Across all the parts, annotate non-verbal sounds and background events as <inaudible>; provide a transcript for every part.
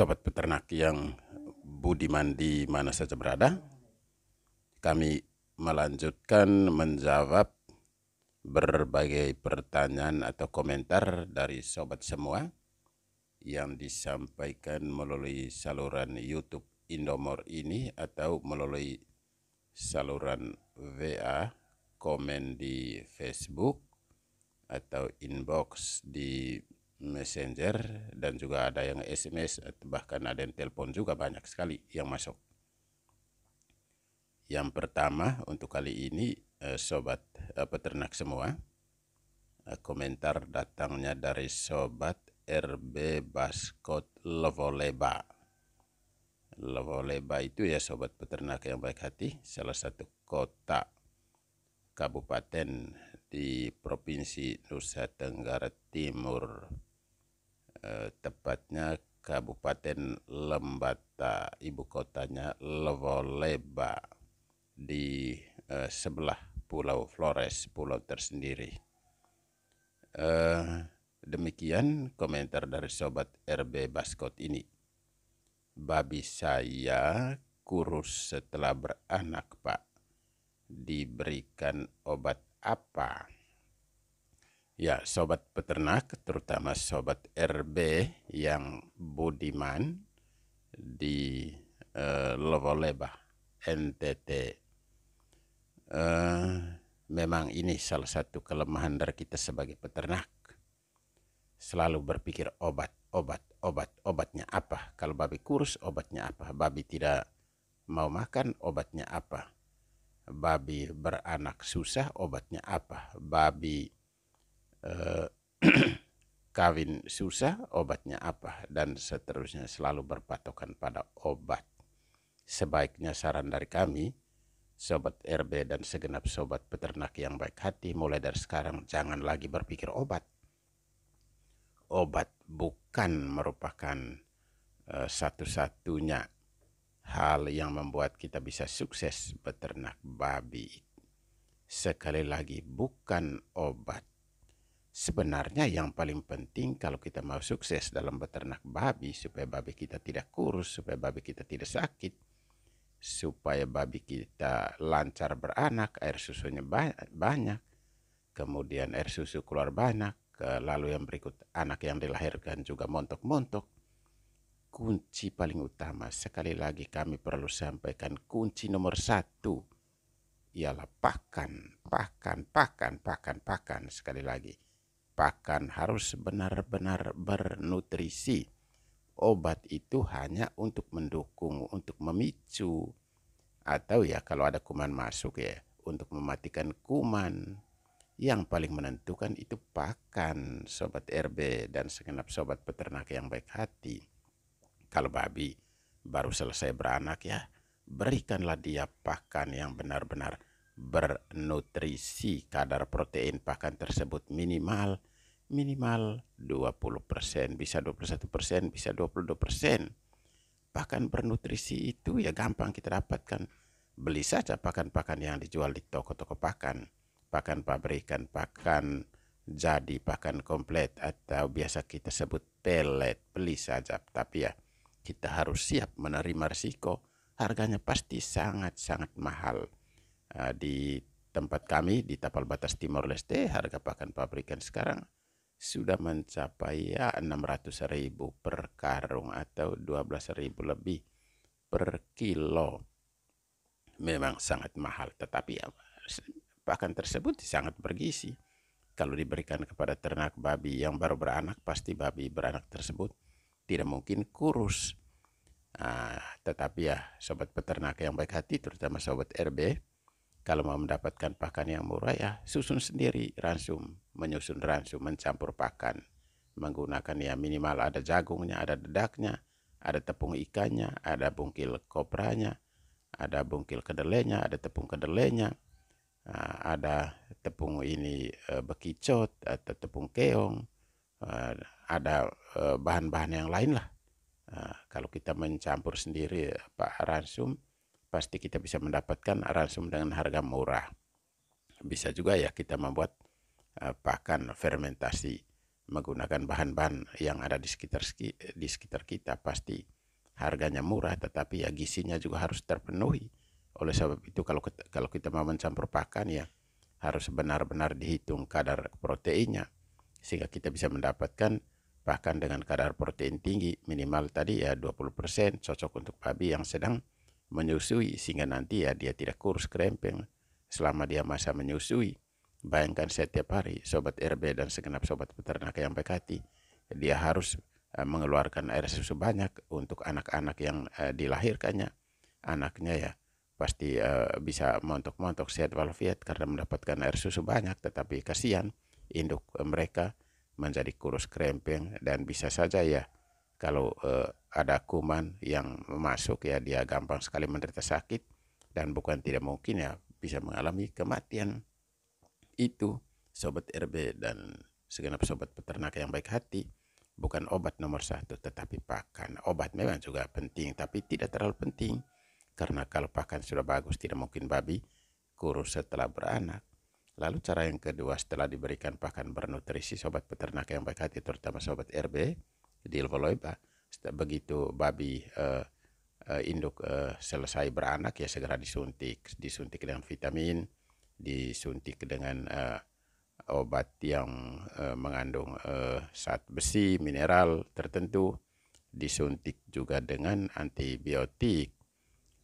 sobat peternak yang budiman di mana saja berada. Kami melanjutkan menjawab berbagai pertanyaan atau komentar dari sobat semua yang disampaikan melalui saluran YouTube Indomor ini atau melalui saluran WA, komen di Facebook atau inbox di messenger dan juga ada yang SMS bahkan ada yang telepon juga banyak sekali yang masuk. Yang pertama untuk kali ini eh, sobat eh, peternak semua eh, komentar datangnya dari sobat RB Baskot Lovoleba Lovoleba itu ya sobat peternak yang baik hati salah satu kota kabupaten di Provinsi Nusa Tenggara Timur Eh, tepatnya Kabupaten Lembata, ibu kotanya Levoleba di eh, sebelah Pulau Flores, pulau tersendiri. Eh, demikian komentar dari sobat RB Baskot ini. Babi saya kurus setelah beranak, Pak. Diberikan obat apa? Ya, sobat peternak, terutama sobat RB yang budiman di uh, Loboleba, NTT. Uh, eh, memang ini salah satu kelemahan dari kita sebagai peternak. Selalu berpikir obat, obat, obat, obatnya apa? Kalau babi kurus, obatnya apa? Babi tidak mau makan, obatnya apa? Babi beranak susah, obatnya apa? Babi Eh, <clears throat> kawin susah, obatnya apa, dan seterusnya selalu berpatokan pada obat. Sebaiknya saran dari kami, Sobat RB dan segenap sobat peternak yang baik hati, mulai dari sekarang jangan lagi berpikir obat. Obat bukan merupakan uh, satu-satunya hal yang membuat kita bisa sukses beternak babi. Sekali lagi, bukan obat Sebenarnya yang paling penting kalau kita mau sukses dalam beternak babi supaya babi kita tidak kurus, supaya babi kita tidak sakit, supaya babi kita lancar beranak, air susunya banyak, kemudian air susu keluar banyak, lalu yang berikut anak yang dilahirkan juga montok-montok. Kunci paling utama, sekali lagi kami perlu sampaikan kunci nomor satu ialah pakan, pakan, pakan, pakan, pakan sekali lagi pakan harus benar-benar bernutrisi. Obat itu hanya untuk mendukung, untuk memicu atau ya kalau ada kuman masuk ya untuk mematikan kuman. Yang paling menentukan itu pakan sobat RB dan segenap sobat peternak yang baik hati. Kalau babi baru selesai beranak ya, berikanlah dia pakan yang benar-benar bernutrisi kadar protein pakan tersebut minimal minimal 20%, bisa 21%, bisa 22%. Pakan bernutrisi itu ya gampang kita dapatkan. Beli saja pakan-pakan yang dijual di toko-toko pakan. Pakan pabrikan, pakan jadi, pakan komplit atau biasa kita sebut pelet. Beli saja, tapi ya kita harus siap menerima risiko. Harganya pasti sangat-sangat mahal. Eh, di tempat kami di Tapal Batas Timor Leste harga pakan pabrikan sekarang sudah mencapai ya 600 ribu per karung atau 12 ribu lebih per kilo memang sangat mahal tetapi ya, pakan tersebut sangat bergizi kalau diberikan kepada ternak babi yang baru beranak pasti babi beranak tersebut tidak mungkin kurus Nah, tetapi ya sobat peternak yang baik hati terutama sobat RB kalau mau mendapatkan pakan yang murah ya susun sendiri ransum menyusun ransu, mencampur pakan. Menggunakan ya minimal ada jagungnya, ada dedaknya, ada tepung ikannya, ada bungkil kopranya, ada bungkil kedelainya, ada tepung kedelainya, eh, ada tepung ini eh, bekicot atau tepung keong, eh, ada bahan-bahan yang lain lah. Kalau kita mencampur sendiri Pak Ransum, pasti kita bisa mendapatkan ransum dengan harga murah. Bisa juga ya kita membuat Eh, bahkan fermentasi menggunakan bahan-bahan yang ada di sekitar di sekitar kita pasti harganya murah tetapi ya gisinya juga harus terpenuhi oleh sebab itu kalau kita, kalau kita mau mencampur pakan ya harus benar-benar dihitung kadar proteinnya sehingga kita bisa mendapatkan bahkan dengan kadar protein tinggi minimal tadi ya 20% cocok untuk babi yang sedang menyusui sehingga nanti ya dia tidak kurus kerempeng selama dia masa menyusui Bayangkan setiap hari Sobat RB dan segenap Sobat Peternak yang baik hati, dia harus eh, mengeluarkan air susu banyak untuk anak-anak yang eh, dilahirkannya. Anaknya ya pasti eh, bisa montok-montok sehat walafiat karena mendapatkan air susu banyak tetapi kasihan induk mereka menjadi kurus krempeng dan bisa saja ya kalau ada kuman yang masuk ya dia gampang sekali menderita sakit dan bukan tidak mungkin ya bisa mengalami kematian itu, Sobat RB dan segenap sobat peternak yang baik hati, bukan obat nomor satu tetapi pakan. Obat memang juga penting tapi tidak terlalu penting. Karena kalau pakan sudah bagus tidak mungkin babi kurus setelah beranak. Lalu cara yang kedua setelah diberikan pakan bernutrisi sobat peternak yang baik hati terutama sobat RB di Ilvoloiba. Begitu babi uh, uh, induk uh, selesai beranak ya segera disuntik. Disuntik dengan vitamin, disuntik dengan uh, obat yang uh, mengandung uh, zat besi, mineral tertentu, disuntik juga dengan antibiotik.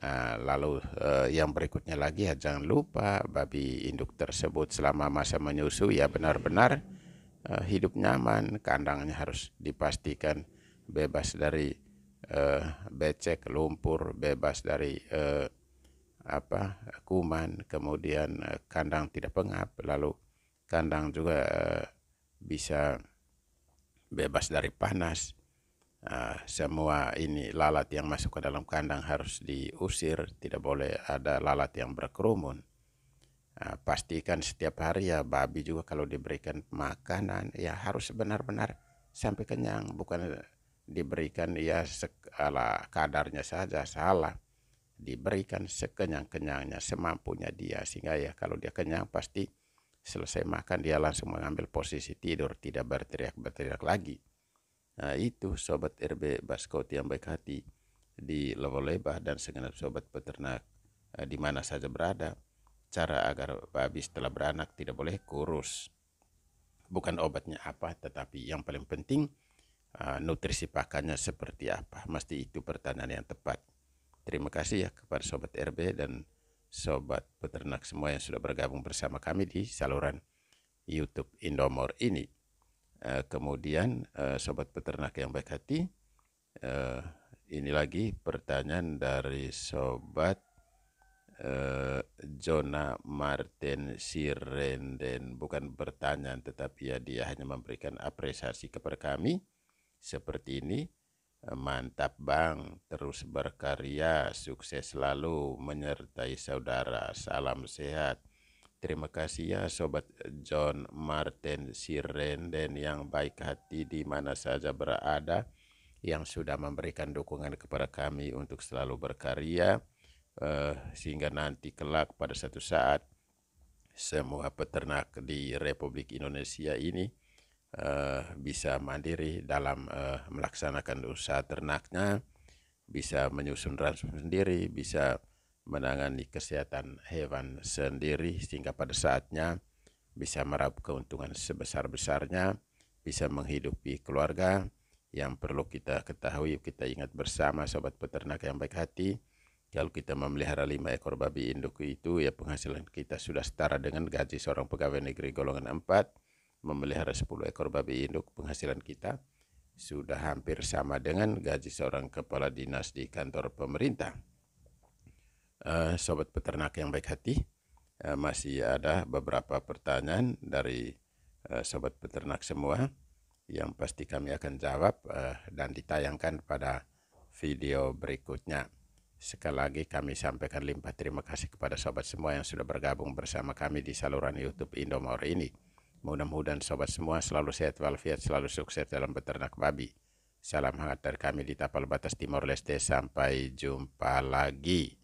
Uh, lalu uh, yang berikutnya lagi ya jangan lupa babi induk tersebut selama masa menyusui ya benar-benar uh, hidup nyaman, kandangnya harus dipastikan bebas dari uh, becek, lumpur, bebas dari uh, apa kuman, kemudian eh, kandang tidak pengap, lalu kandang juga eh, bisa bebas dari panas. Eh, semua ini lalat yang masuk ke dalam kandang harus diusir, tidak boleh ada lalat yang berkerumun. Pastikan setiap hari ya babi juga kalau diberikan makanan ya harus benar-benar sampai kenyang, bukan diberikan ya ala kadarnya saja salah diberikan sekenyang-kenyangnya semampunya dia sehingga ya kalau dia kenyang pasti selesai makan dia langsung mengambil posisi tidur tidak berteriak-berteriak lagi nah, itu sobat RB Baskot yang baik hati di level lebah dan segenap sobat peternak eh, di mana saja berada cara agar babi setelah beranak tidak boleh kurus bukan obatnya apa tetapi yang paling penting eh, nutrisi pakannya seperti apa mesti itu pertanyaan yang tepat Terima kasih ya kepada Sobat RB dan Sobat Peternak semua yang sudah bergabung bersama kami di saluran YouTube Indomor ini. Eh, kemudian eh, Sobat Peternak yang baik hati, eh, ini lagi pertanyaan dari Sobat Jona Martin Sirenden bukan pertanyaan tetapi ya dia hanya memberikan apresiasi kepada kami seperti ini Eh, mantap Bang, terus berkarya, sukses selalu menyertai saudara. Salam sehat. Terima kasih ya Sobat John Martin Sirenden yang baik hati di mana saja berada yang sudah memberikan dukungan kepada kami untuk selalu berkarya uh, sehingga nanti kelak pada satu saat semua peternak di Republik Indonesia ini uh, bisa mandiri dalam uh, melaksanakan usaha ternaknya, bisa menyusun ransum sendiri, bisa menangani kesehatan hewan sendiri sehingga pada saatnya bisa merap keuntungan sebesar-besarnya, bisa menghidupi keluarga yang perlu kita ketahui, kita ingat bersama sobat peternak yang baik hati, kalau kita memelihara lima ekor babi induk itu ya penghasilan kita sudah setara dengan gaji seorang pegawai negeri golongan 4 memelihara 10 ekor babi induk penghasilan kita sudah hampir sama dengan gaji seorang kepala dinas di kantor pemerintah. Eh, sobat peternak yang baik hati, eh, masih ada beberapa pertanyaan dari eh, sobat peternak semua yang pasti kami akan jawab dan ditayangkan pada video berikutnya. Sekali lagi kami sampaikan limpah terima kasih kepada sobat semua yang sudah bergabung bersama kami di saluran YouTube Indomore ini. Mudah-mudahan sobat semua selalu sehat walafiat, selalu sukses dalam beternak babi. Salam hangat dari kami di Tapal Batas Timor Leste. Sampai jumpa lagi.